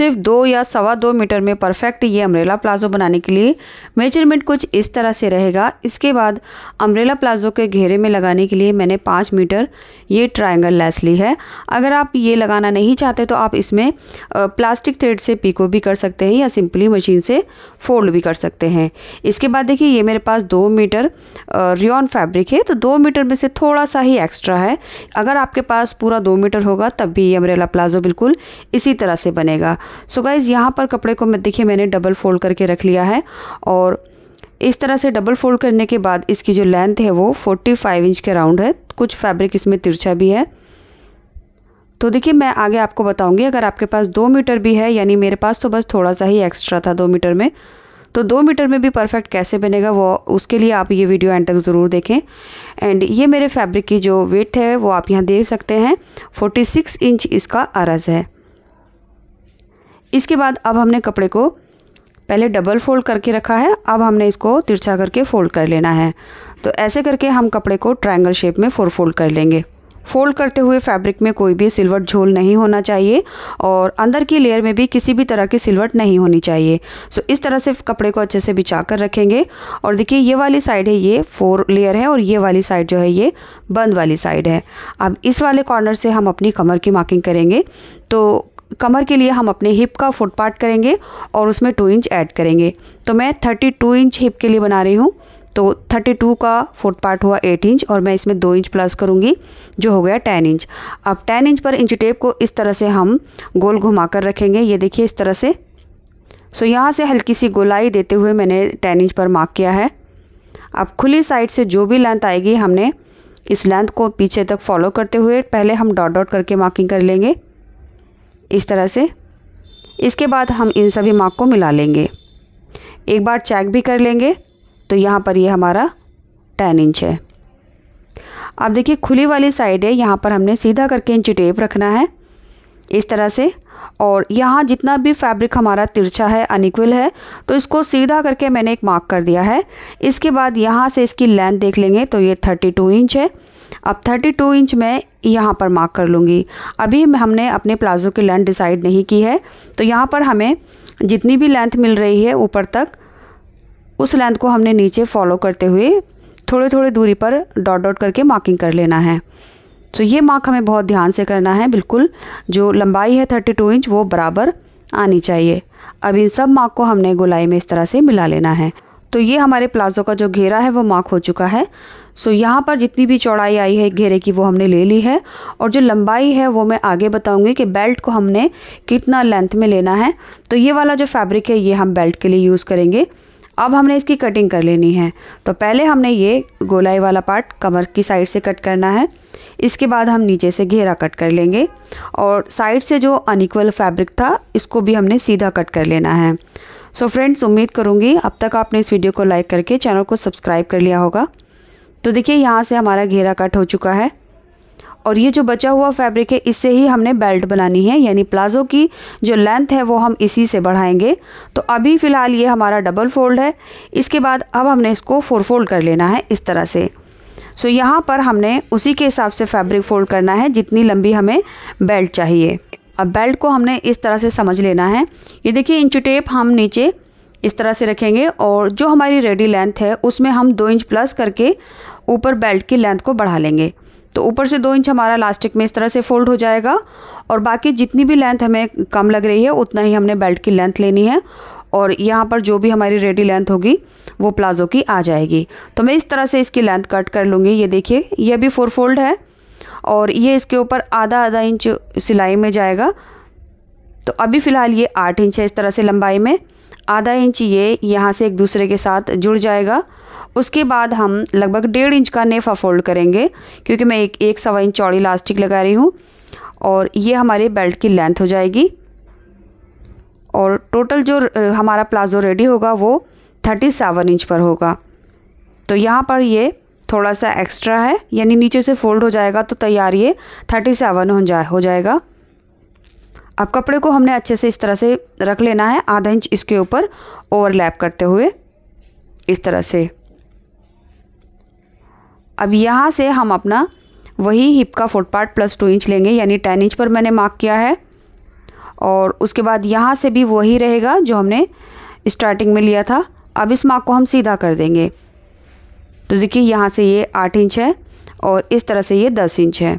सिर्फ दो या सवा दो मीटर में परफेक्ट ये अम्ब्रेला प्लाजो बनाने के लिए मेजरमेंट कुछ इस तरह से रहेगा इसके बाद अम्ब्रेला प्लाजो के घेरे में लगाने के लिए मैंने पाँच मीटर ये ट्रायंगल लैस ली है अगर आप ये लगाना नहीं चाहते तो आप इसमें प्लास्टिक थ्रेड से पीको भी कर सकते हैं या सिंपली मशीन से फोल्ड भी कर सकते हैं इसके बाद देखिए ये मेरे पास दो मीटर रियॉन फैब्रिक है तो दो मीटर में से थोड़ा सा ही एक्स्ट्रा है अगर आपके पास पूरा दो मीटर होगा तब भी ये अम्ब्रेला प्लाजो बिल्कुल इसी तरह से बनेगा सो गाइज़ यहाँ पर कपड़े को मैं देखिए मैंने डबल फोल्ड करके रख लिया है और इस तरह से डबल फोल्ड करने के बाद इसकी जो लेंथ है वो 45 इंच के राउंड है कुछ फैब्रिक इसमें तिरछा भी है तो देखिए मैं आगे आपको बताऊंगी अगर आपके पास दो मीटर भी है यानी मेरे पास तो बस थोड़ा सा ही एक्स्ट्रा था दो मीटर में तो दो मीटर में भी परफेक्ट कैसे बनेगा वो उसके लिए आप ये वीडियो एंड तक ज़रूर देखें एंड ये मेरे फैब्रिक की जो वेट है वो आप यहाँ देख सकते हैं 46 इंच इसका अरज है इसके बाद अब हमने कपड़े को पहले डबल फोल्ड करके रखा है अब हमने इसको तिरछा करके फोल्ड कर लेना है तो ऐसे करके हम कपड़े को ट्रायंगल शेप में फोर फोल्ड कर लेंगे फोल्ड करते हुए फैब्रिक में कोई भी सिल्वर झोल नहीं होना चाहिए और अंदर की लेयर में भी किसी भी तरह की सिल्वर नहीं होनी चाहिए सो इस तरह से कपड़े को अच्छे से बिछा कर रखेंगे और देखिए ये वाली साइड है ये फोर लेयर है और ये वाली साइड जो है ये बंद वाली साइड है अब इस वाले कॉर्नर से हम अपनी कमर की मार्किंग करेंगे तो कमर के लिए हम अपने हिप का फुट पार्ट करेंगे और उसमें टू इंच ऐड करेंगे तो मैं थर्टी टू इंच हिप के लिए बना रही हूँ तो 32 का फुट पार्ट हुआ 8 इंच और मैं इसमें 2 इंच प्लस करूँगी जो हो गया 10 इंच अब 10 इंच पर इंच टेप को इस तरह से हम गोल घुमा कर रखेंगे ये देखिए इस तरह से सो यहाँ से हल्की सी गोलाई देते हुए मैंने टेन इंच पर मार्क किया है अब खुली साइड से जो भी लेंथ आएगी हमने इस लेंथ को पीछे तक फॉलो करते हुए पहले हम डॉट डॉट करके मार्किंग कर लेंगे इस तरह से इसके बाद हम इन सभी मार्क को मिला लेंगे एक बार चेक भी कर लेंगे तो यहाँ पर ये यह हमारा टेन इंच है अब देखिए खुली वाली साइड है यहाँ पर हमने सीधा करके इंची टेप रखना है इस तरह से और यहाँ जितना भी फैब्रिक हमारा तिरछा है अनिक्वल है तो इसको सीधा करके मैंने एक मार्क कर दिया है इसके बाद यहाँ से इसकी लेंथ देख लेंगे तो ये 32 इंच है अब 32 इंच में यहाँ पर मार्क कर लूँगी अभी हमने अपने प्लाज़ो की लेंथ डिसाइड नहीं की है तो यहाँ पर हमें जितनी भी लेंथ मिल रही है ऊपर तक उस लेंथ को हमने नीचे फॉलो करते हुए थोड़े थोड़े दूरी पर डॉट डॉट करके मार्किंग कर लेना है तो ये मार्क हमें बहुत ध्यान से करना है बिल्कुल जो लंबाई है थर्टी टू इंच वो बराबर आनी चाहिए अब इन सब मार्क को हमने गोलाई में इस तरह से मिला लेना है तो ये हमारे प्लाज़ो का जो घेरा है वो मार्क हो चुका है सो यहाँ पर जितनी भी चौड़ाई आई है घेरे की वो हमने ले ली है और जो लंबाई है वो मैं आगे बताऊँगी कि बेल्ट को हमने कितना लेंथ में लेना है तो ये वाला जो फैब्रिक है ये हम बेल्ट के लिए यूज़ करेंगे अब हमने इसकी कटिंग कर लेनी है तो पहले हमने ये गोलाई वाला पार्ट कमर की साइड से कट करना है इसके बाद हम नीचे से घेरा कट कर लेंगे और साइड से जो अनिक्वल फैब्रिक था इसको भी हमने सीधा कट कर लेना है सो फ्रेंड्स उम्मीद करूँगी अब तक आपने इस वीडियो को लाइक करके चैनल को सब्सक्राइब कर लिया होगा तो देखिए यहाँ से हमारा घेरा कट हो चुका है और ये जो बचा हुआ फैब्रिक है इससे ही हमने बेल्ट बनानी है यानी प्लाज़ो की जो लेंथ है वो हम इसी से बढ़ाएंगे तो अभी फ़िलहाल ये हमारा डबल फोल्ड है इसके बाद अब हमने इसको फोर फोल्ड कर लेना है इस तरह से सो यहाँ पर हमने उसी के हिसाब से फैब्रिक फोल्ड करना है जितनी लंबी हमें बेल्ट चाहिए अब बेल्ट को हमने इस तरह से समझ लेना है ये देखिए इंच टेप हम नीचे इस तरह से रखेंगे और जो हमारी रेडी लेंथ है उसमें हम दो इंच प्लस करके ऊपर बेल्ट की लेंथ को बढ़ा लेंगे तो ऊपर से दो इंच हमारा लास्टिक में इस तरह से फोल्ड हो जाएगा और बाकी जितनी भी लेंथ हमें कम लग रही है उतना ही हमने बेल्ट की लेंथ लेनी है और यहाँ पर जो भी हमारी रेडी लेंथ होगी वो प्लाज़ो की आ जाएगी तो मैं इस तरह से इसकी लेंथ कट कर लूँगी ये देखिए यह भी फोर फोल्ड है और ये इसके ऊपर आधा आधा इंच सिलाई में जाएगा तो अभी फ़िलहाल ये आठ इंच है इस तरह से लंबाई में आधा इंच ये यहाँ से एक दूसरे के साथ जुड़ जाएगा उसके बाद हम लगभग डेढ़ इंच का नेफा फोल्ड करेंगे क्योंकि मैं एक एक सवा इंच चौड़ी लास्टिक लगा रही हूँ और ये हमारे बेल्ट की लेंथ हो जाएगी और टोटल जो हमारा प्लाजो रेडी होगा वो थर्टी सेवन इंच पर होगा तो यहाँ पर ये थोड़ा सा एक्स्ट्रा है यानी नीचे से फोल्ड हो जाएगा तो तैयार ये थर्टी सेवन हो जाए हो जाएगा अब कपड़े को हमने अच्छे से इस तरह से रख लेना है आधा इंच इसके ऊपर ओवरलैप करते हुए इस तरह से अब यहाँ से हम अपना वही हिप का foot part plus two inch लेंगे यानी टेन इंच पर मैंने मार्क किया है और उसके बाद यहाँ से भी वही रहेगा जो हमने स्टार्टिंग में लिया था अब इस मार्क को हम सीधा कर देंगे तो देखिए यहाँ से ये आठ इंच है और इस तरह से ये दस इंच है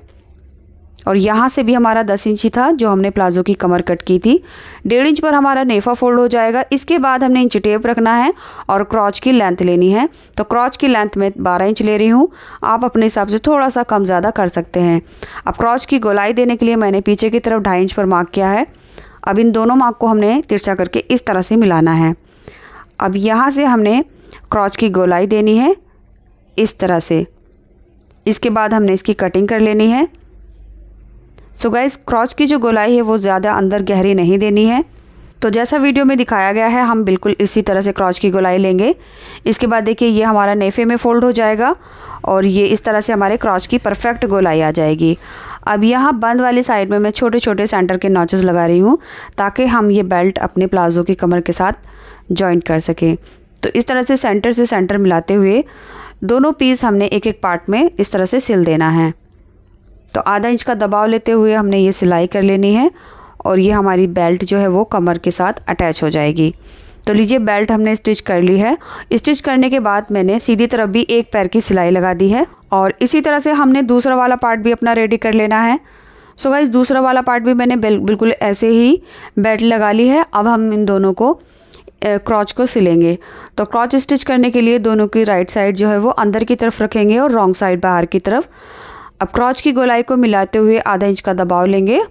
और यहाँ से भी हमारा दस इंच ही था जो हमने प्लाजो की कमर कट की थी डेढ़ इंच पर हमारा नेफा फोल्ड हो जाएगा इसके बाद हमने इंच टेप रखना है और क्रॉच की लेंथ लेनी है तो क्रॉच की लेंथ में बारह इंच ले रही हूँ आप अपने हिसाब से थोड़ा सा कम ज़्यादा कर सकते हैं अब क्रॉच की गोलाई देने के लिए मैंने पीछे की तरफ ढाई इंच पर मार्क किया है अब इन दोनों मार्क को हमने तिरछा करके इस तरह से मिलाना है अब यहाँ से हमने क्रॉच की गोलाई देनी है इस तरह से इसके बाद हमने इसकी कटिंग कर लेनी है सो गाइस क्रॉच की जो गोलाई है वो ज़्यादा अंदर गहरी नहीं देनी है तो जैसा वीडियो में दिखाया गया है हम बिल्कुल इसी तरह से क्रॉच की गोलाई लेंगे इसके बाद देखिए ये हमारा नेफे में फ़ोल्ड हो जाएगा और ये इस तरह से हमारे क्रॉच की परफेक्ट गोलाई आ जाएगी अब यहाँ बंद वाली साइड में मैं छोटे छोटे सेंटर के नॉचेस लगा रही हूँ ताकि हम ये बेल्ट अपने प्लाज़ो की कमर के साथ जॉइंट कर सकें तो इस तरह से सेंटर से सेंटर मिलाते हुए दोनों पीस हमने एक एक पार्ट में इस तरह से सिल देना है तो आधा इंच का दबाव लेते हुए हमने ये सिलाई कर लेनी है और ये हमारी बेल्ट जो है वो कमर के साथ अटैच हो जाएगी तो लीजिए बेल्ट हमने स्टिच कर ली है स्टिच करने के बाद मैंने सीधी तरफ भी एक पैर की सिलाई लगा दी है और इसी तरह से हमने दूसरा वाला पार्ट भी अपना रेडी कर लेना है सो so गाइज दूसरा वाला पार्ट भी मैंने बिल्कुल ऐसे ही बेल्ट लगा ली है अब हम इन दोनों को क्रॉच को सिलेंगे तो क्रॉच स्टिच करने के लिए दोनों की राइट साइड जो है वो अंदर की तरफ रखेंगे और रॉन्ग साइड बाहर की तरफ अब क्रॉच की गोलाई को मिलाते हुए आधा इंच का दबाव लेंगे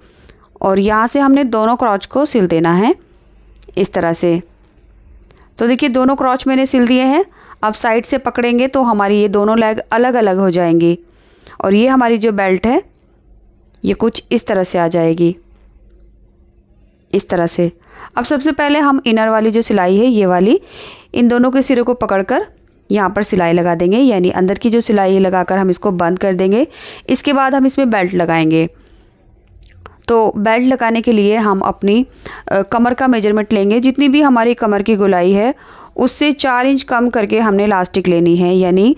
और यहाँ से हमने दोनों क्रॉच को सिल देना है इस तरह से तो देखिए दोनों क्रॉच मैंने सिल दिए हैं अब साइड से पकड़ेंगे तो हमारी ये दोनों लेग अलग अलग हो जाएंगी और ये हमारी जो बेल्ट है ये कुछ इस तरह से आ जाएगी इस तरह से अब सबसे पहले हम इनर वाली जो सिलाई है ये वाली इन दोनों के सिरों को पकड़कर यहाँ पर सिलाई लगा देंगे यानी अंदर की जो सिलाई है लगाकर हम इसको बंद कर देंगे इसके बाद हम इसमें बेल्ट लगाएंगे तो बेल्ट लगाने के लिए हम अपनी कमर का मेजरमेंट लेंगे जितनी भी हमारी कमर की गुलाई है उससे चार इंच कम करके हमने लास्टिक लेनी है यानी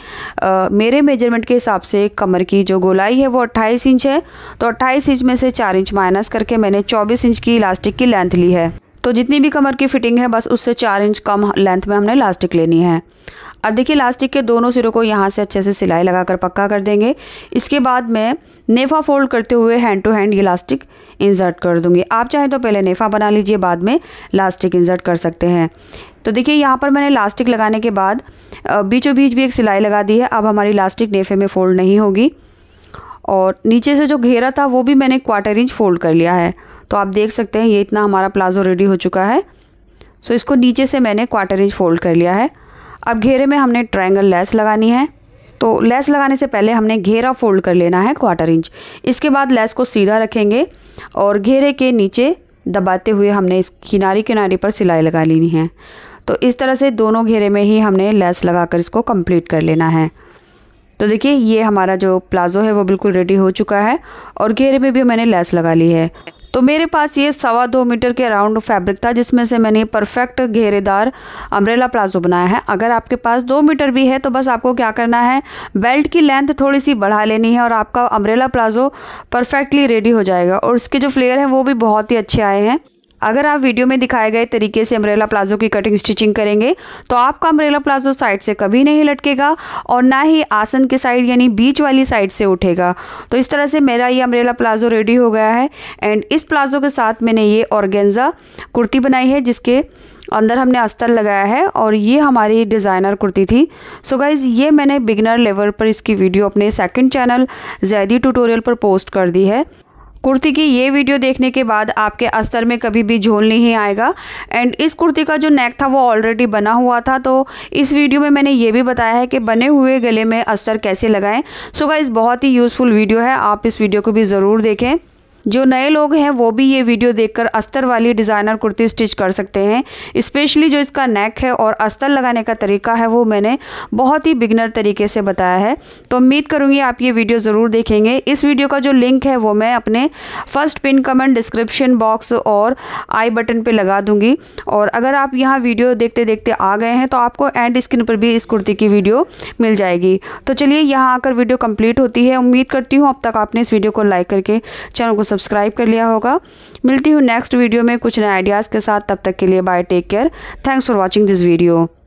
मेरे मेजरमेंट के हिसाब से कमर की जो गोलाई है वो अट्ठाईस इंच है तो अट्ठाईस इंच में से चार इंच माइनस करके मैंने चौबीस इंच की इलास्टिक की लेंथ ली है तो जितनी भी कमर की फिटिंग है बस उससे चार इंच कम लेंथ में हमने लास्टिक लेनी है अब देखिए लास्टिक के दोनों सिरों को यहाँ से अच्छे से सिलाई लगाकर पक्का कर देंगे इसके बाद मैं नेफा फोल्ड करते हुए हैंड टू हैंड ये इलास्टिक इंसर्ट कर दूंगी आप चाहें तो पहले नेफा बना लीजिए बाद में लास्टिक इंसर्ट कर सकते हैं तो देखिए यहाँ पर मैंने लास्टिक लगाने के बाद बीचों बीच भी एक सिलाई लगा दी है अब हमारी लास्टिक नेफे में फ़ोल्ड नहीं होगी और नीचे से जो घेरा था वो भी मैंने क्वार्टर इंच फ़ोल्ड कर लिया है तो आप देख सकते हैं ये इतना हमारा प्लाजो रेडी हो चुका है सो इसको नीचे से मैंने क्वार्टर इंच फ़ोल्ड कर लिया है अब घेरे में हमने ट्रायंगल लेस लगानी है तो लेस लगाने से पहले हमने घेरा फोल्ड कर लेना है क्वार्टर इंच इसके बाद लेस को सीधा रखेंगे और घेरे के नीचे दबाते हुए हमने इस किनारे किनारे पर सिलाई लगा लेनी है तो इस तरह से दोनों घेरे में ही हमने लेस लगाकर इसको कंप्लीट कर लेना है तो देखिए ये हमारा जो प्लाज़ो है वो बिल्कुल रेडी हो चुका है और घेरे में भी मैंने लेस लगा ली है तो मेरे पास ये सवा दो मीटर के राउंड फैब्रिक था जिसमें से मैंने परफेक्ट घेरेदार अम्ब्रेला प्लाजो बनाया है अगर आपके पास दो मीटर भी है तो बस आपको क्या करना है बेल्ट की लेंथ थोड़ी सी बढ़ा लेनी है और आपका अम्ब्रेला प्लाजो परफेक्टली रेडी हो जाएगा और इसके जो फ्लेयर हैं वो भी बहुत ही अच्छे आए हैं अगर आप वीडियो में दिखाए गए तरीके से अम्ब्रेला प्लाजो की कटिंग स्टिचिंग करेंगे तो आपका अम्ब्रेला प्लाजो साइड से कभी नहीं लटकेगा और ना ही आसन के साइड यानी बीच वाली साइड से उठेगा तो इस तरह से मेरा ये अम्ब्रेला प्लाजो रेडी हो गया है एंड इस प्लाजो के साथ मैंने ये ऑर्गेंजा कुर्ती बनाई है जिसके अंदर हमने अस्तर लगाया है और ये हमारी डिज़ाइनर कुर्ती थी सो so गाइज़ ये मैंने बिगनर लेवल पर इसकी वीडियो अपने सेकंड चैनल जैदी ट्यूटोरियल पर पोस्ट कर दी है कुर्ती की ये वीडियो देखने के बाद आपके अस्तर में कभी भी झोल नहीं आएगा एंड इस कुर्ती का जो नेक था वो ऑलरेडी बना हुआ था तो इस वीडियो में मैंने ये भी बताया है कि बने हुए गले में अस्तर कैसे लगाएं सो so गाइस बहुत ही यूज़फुल वीडियो है आप इस वीडियो को भी ज़रूर देखें जो नए लोग हैं वो भी ये वीडियो देखकर अस्तर वाली डिज़ाइनर कुर्ती स्टिच कर सकते हैं स्पेशली जो इसका नेक है और अस्तर लगाने का तरीका है वो मैंने बहुत ही बिगनर तरीके से बताया है तो उम्मीद करूँगी आप ये वीडियो ज़रूर देखेंगे इस वीडियो का जो लिंक है वो मैं अपने first pin comment description box और आई बटन पर लगा दूँगी और अगर आप यहाँ वीडियो देखते देखते आ गए हैं तो आपको एंड स्क्रीन पर भी इस कुर्ती की वीडियो मिल जाएगी तो चलिए यहाँ आकर वीडियो कम्प्लीट होती है उम्मीद करती हूँ अब तक आपने इस वीडियो को लाइक करके चैनल को सब्सक्राइब कर लिया होगा मिलती हूँ नेक्स्ट वीडियो में कुछ नए आइडियाज़ के साथ तब तक के लिए bye take care thanks for watching this video